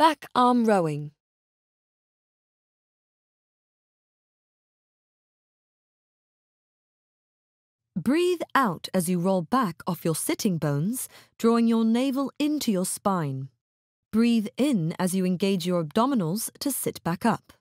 Back arm rowing. Breathe out as you roll back off your sitting bones, drawing your navel into your spine. Breathe in as you engage your abdominals to sit back up.